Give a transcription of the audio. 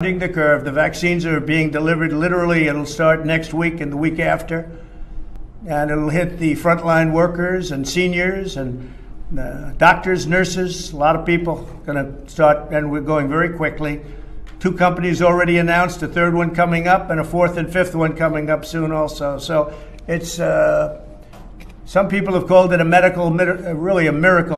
Bending the curve, the vaccines are being delivered literally. It'll start next week and the week after, and it'll hit the frontline workers and seniors and uh, doctors, nurses. A lot of people going to start, and we're going very quickly. Two companies already announced a third one coming up, and a fourth and fifth one coming up soon also. So it's uh, some people have called it a medical, really a miracle.